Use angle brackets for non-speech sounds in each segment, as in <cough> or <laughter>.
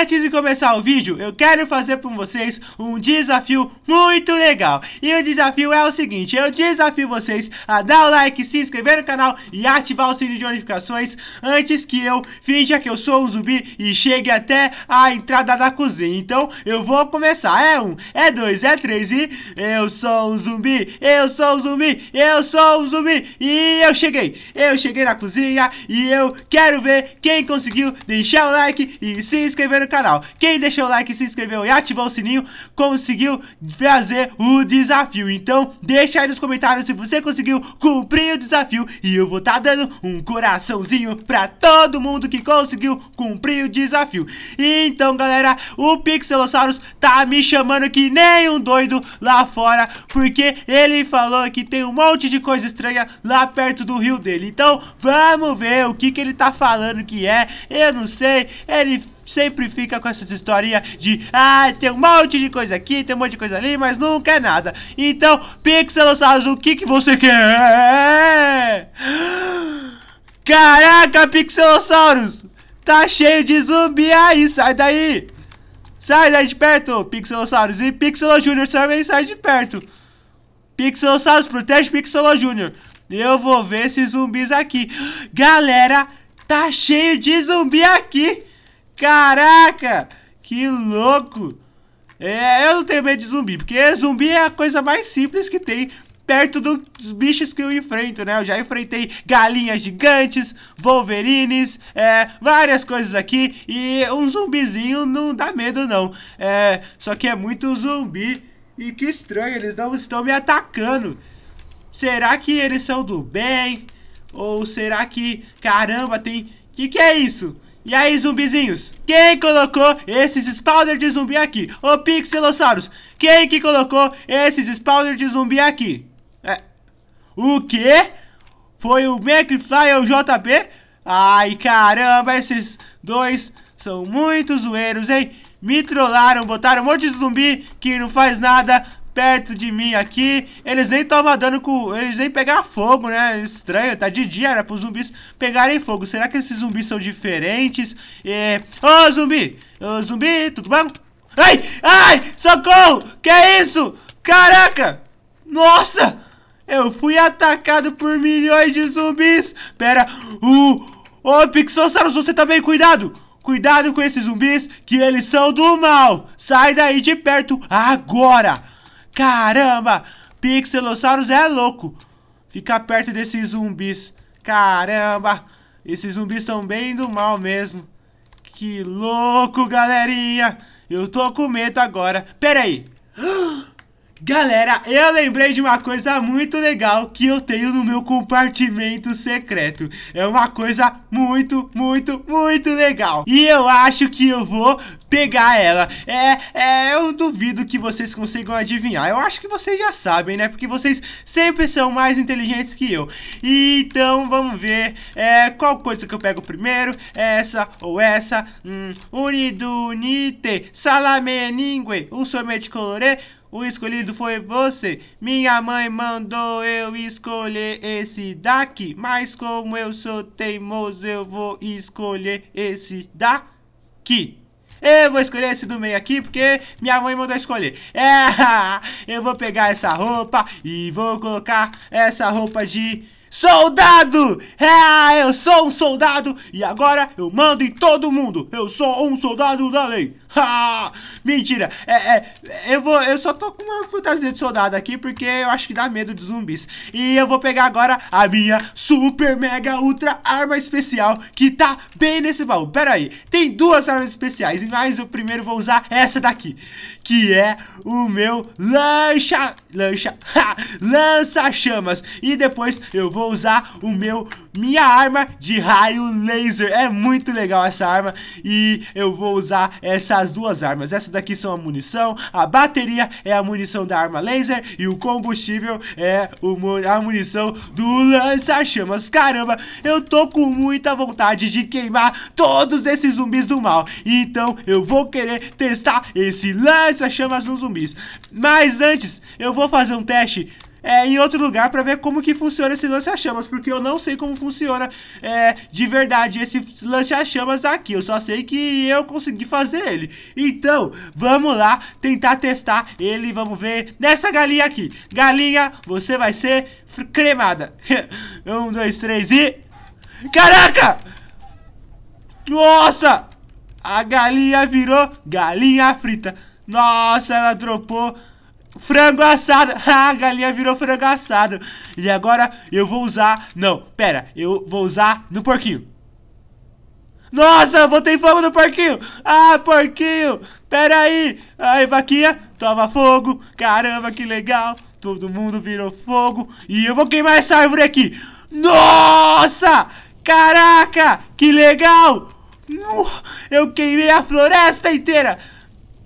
antes de começar o vídeo, eu quero fazer com vocês um desafio muito legal. E o desafio é o seguinte, eu desafio vocês a dar o like, se inscrever no canal e ativar o sininho de notificações antes que eu finja que eu sou um zumbi e chegue até a entrada da cozinha. Então, eu vou começar. É um, é dois, é três e... Eu sou um zumbi, eu sou um zumbi, eu sou um zumbi e eu cheguei. Eu cheguei na cozinha e eu quero ver quem conseguiu deixar o like e se inscrever no canal. Quem deixou o like, se inscreveu e ativou o sininho, conseguiu fazer o desafio. Então, deixa aí nos comentários se você conseguiu cumprir o desafio. E eu vou estar tá dando um coraçãozinho pra todo mundo que conseguiu cumprir o desafio. Então, galera, o Pixelosaurus tá me chamando que nem um doido lá fora, porque ele falou que tem um monte de coisa estranha lá perto do rio dele. Então, vamos ver o que, que ele tá falando que é. Eu não sei, ele sempre fica com essas historinhas de Ah, tem um monte de coisa aqui, tem um monte de coisa ali, mas nunca é nada. Então, pixelosaurus o que, que você quer? Caraca, Pixelossauros! Tá cheio de zumbi aí, sai daí! Sai daí de perto, Pixelossauros! E Pixelo Júnior também sai de perto! Pixelossauros, protege Pixelo Júnior! Eu vou ver esses zumbis aqui. Galera, tá cheio de zumbi aqui. Caraca! Que louco! É, eu não tenho medo de zumbi, porque zumbi é a coisa mais simples que tem perto dos bichos que eu enfrento, né? Eu já enfrentei galinhas gigantes, wolverines, é, várias coisas aqui. E um zumbizinho não dá medo, não. É, só que é muito zumbi. E que estranho, eles não estão me atacando. Será que eles são do bem? Ou será que... Caramba, tem... Que que é isso? E aí, zumbizinhos? Quem colocou esses spawners de zumbi aqui? Ô, Pixelossauros, quem que colocou esses spawners de zumbi aqui? É. O quê? Foi o McFly ou o JP? Ai, caramba, esses dois são muito zoeiros, hein? Me trollaram, botaram um monte de zumbi que não faz nada perto de mim aqui. Eles nem tomam dano com. Eles nem pegaram fogo, né? Estranho, tá de dia, era pros zumbis pegarem fogo. Será que esses zumbis são diferentes? É. Ô, oh, zumbi! Ô, oh, zumbi, tudo bom? Ai! Ai! Socorro! Que é isso? Caraca! Nossa! Eu fui atacado por milhões de zumbis! Pera! Uh! Ô, oh, Pixossauros, você tá bem cuidado! Cuidado com esses zumbis, que eles são do mal! Sai daí de perto agora! Caramba! Pixelossauros é louco! Ficar perto desses zumbis. Caramba! Esses zumbis são bem do mal mesmo. Que louco, galerinha! Eu tô com medo agora. Pera aí! <gasps> Ah! Galera, eu lembrei de uma coisa muito legal que eu tenho no meu compartimento secreto. É uma coisa muito, muito, muito legal. E eu acho que eu vou pegar ela. É, é, eu duvido que vocês consigam adivinhar. Eu acho que vocês já sabem, né? Porque vocês sempre são mais inteligentes que eu. Então, vamos ver é, qual coisa que eu pego primeiro. Essa ou essa. Hum, unido, unite, salame, lingue, somente colorê. O escolhido foi você. Minha mãe mandou eu escolher esse daqui. Mas como eu sou teimoso, eu vou escolher esse daqui. Eu vou escolher esse do meio aqui porque minha mãe mandou escolher. É, <laughs> eu vou pegar essa roupa e vou colocar essa roupa de soldado. É, eu sou um soldado e agora eu mando em todo mundo. Eu sou um soldado da lei. <laughs> Mentira, é, é, eu, vou, eu só tô com uma fantasia de soldado aqui porque eu acho que dá medo de zumbis. E eu vou pegar agora a minha super mega ultra arma especial que tá bem nesse baú. Pera aí, tem duas armas especiais, mas o primeiro vou usar essa daqui, que é o meu lancha, lancha, <laughs> lança-chamas. E depois eu vou usar o meu minha arma de raio laser. É muito legal essa arma e eu vou usar essas duas armas. Essa daqui são a munição, a bateria é a munição da arma laser e o combustível é a munição do lança-chamas. Caramba, eu tô com muita vontade de queimar todos esses zumbis do mal. Então eu vou querer testar esse lança-chamas nos zumbis. Mas antes, eu vou fazer um teste é, em outro lugar para ver como que funciona esse a chamas porque eu não sei como funciona é, de verdade esse a chamas aqui, eu só sei que eu consegui fazer ele. Então, vamos lá tentar testar ele, vamos ver nessa galinha aqui. Galinha, você vai ser cremada. <laughs> um, dois, três e... Caraca! Nossa! A galinha virou galinha frita. Nossa, ela dropou frango assado. Ah, <laughs> a galinha virou frango assado. E agora eu vou usar... Não, pera. Eu vou usar no porquinho. Nossa, botei fogo no porquinho. Ah, porquinho. Pera aí. Aí, vaquinha. Toma fogo. Caramba, que legal. Todo mundo virou fogo. E eu vou queimar essa árvore aqui. Nossa! Caraca, que legal. Eu queimei a floresta inteira.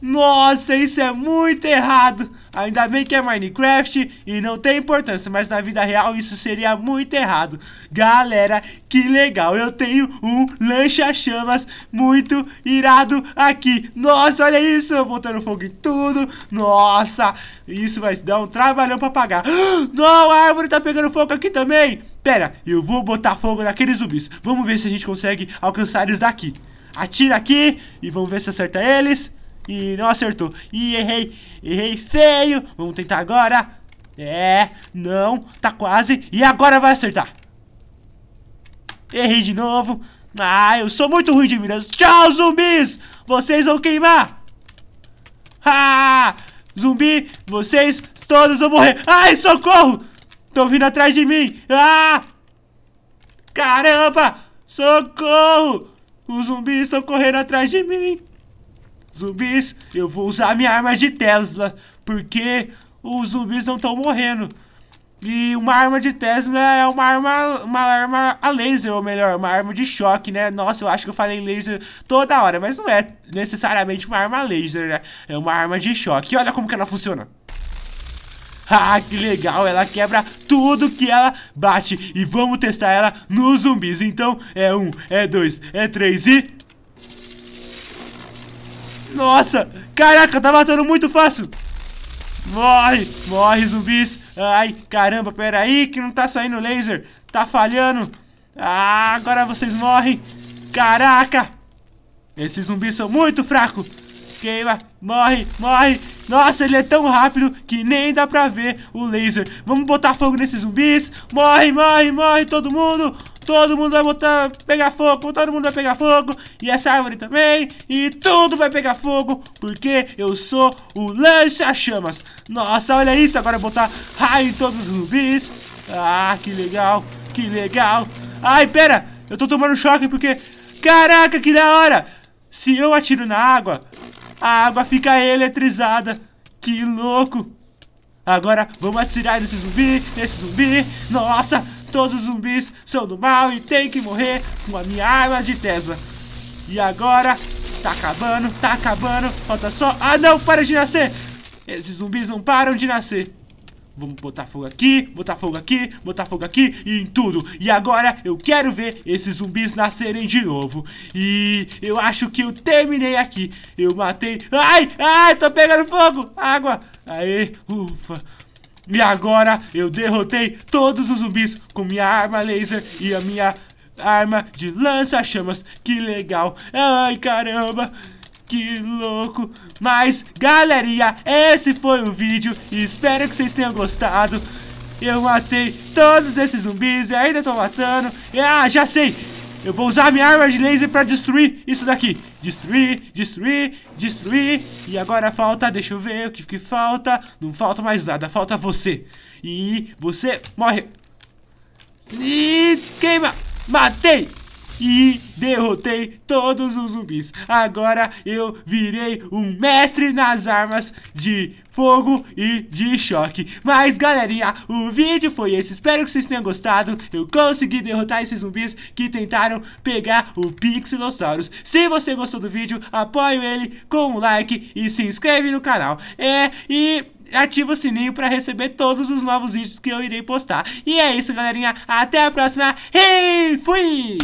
Nossa, isso é muito errado. Ainda bem que é Minecraft e não tem importância, mas na vida real isso seria muito errado. Galera, que legal, eu tenho um lancha-chamas muito irado aqui. Nossa, olha isso, botando fogo em tudo. Nossa, isso vai dar um trabalhão pra apagar. <gasps> Não, a árvore tá pegando fogo aqui também. Pera, eu vou botar fogo naqueles zumbis. Vamos ver se a gente consegue alcançar eles daqui. Atira aqui e vamos ver se acerta eles. E não acertou. E errei. Errei feio. Vamos tentar agora. É. Não. Tá quase. E agora vai acertar. Errei de novo. Ah, eu sou muito ruim de miras. Tchau, zumbis. Vocês vão queimar. Ah, zumbi. Vocês todos vão morrer. Ai, socorro. Estão vindo atrás de mim. Ah. Caramba. Socorro. Os zumbis estão correndo atrás de mim. Zumbis, eu vou usar minha arma de Tesla, porque os zumbis não estão morrendo. E uma arma de Tesla é uma arma, uma arma a laser, ou melhor, uma arma de choque, né? Nossa, eu acho que eu falei laser toda hora, mas não é necessariamente uma arma laser, né? É uma arma de choque. E olha como que ela funciona. Ah, que legal, ela quebra tudo que ela bate. E vamos testar ela nos zumbis. Então, é um, é dois, é três e... Nossa! Caraca, tá matando muito fácil! Morre! Morre, zumbis! Ai, caramba, peraí aí que não tá saindo laser! Tá falhando! Ah, agora vocês morrem! Caraca! Esses zumbis são muito fracos! Queima! Morre! Morre! Nossa, ele é tão rápido que nem dá pra ver o laser! Vamos botar fogo nesses zumbis! Morre, morre, morre todo mundo! todo mundo vai botar, pegar fogo, todo mundo vai pegar fogo, e essa árvore também, e tudo vai pegar fogo, porque eu sou o lança-chamas. Nossa, olha isso, agora botar raio em todos os rubis. Ah, que legal, que legal. Ai, pera, eu tô tomando choque porque... Caraca, que da hora! Se eu atiro na água, a água fica eletrizada. Que louco! Agora, vamos atirar nesse zumbi, nesse zumbi. Nossa, Todos os zumbis são do mal e tem que morrer com a minha arma de Tesla. E agora, tá acabando, tá acabando. Falta só. Ah, não, para de nascer! Esses zumbis não param de nascer. Vamos botar fogo aqui, botar fogo aqui, botar fogo aqui e em tudo. E agora eu quero ver esses zumbis nascerem de novo. E eu acho que eu terminei aqui. Eu matei. Ai, ai, tô pegando fogo! Água! Aê, ufa. E agora eu derrotei todos os zumbis com minha arma laser e a minha arma de lança-chamas. Que legal! Ai caramba! Que louco! Mas galerinha, esse foi o vídeo. Espero que vocês tenham gostado. Eu matei todos esses zumbis e ainda tô matando. Ah, já sei! Eu vou usar minha arma de laser pra destruir isso daqui. Destruir, destruir, destruir. E agora falta, deixa eu ver o que, que falta. Não falta mais nada, falta você. E você morre. E queima. Matei e derrotei todos os zumbis. Agora eu virei um mestre nas armas de fogo e de choque. Mas galerinha, o vídeo foi esse. Espero que vocês tenham gostado. Eu consegui derrotar esses zumbis que tentaram pegar o Pixilossauros. Se você gostou do vídeo, apoie ele com um like e se inscreve no canal. É, e ativa o sininho para receber todos os novos vídeos que eu irei postar. E é isso, galerinha. Até a próxima e fui!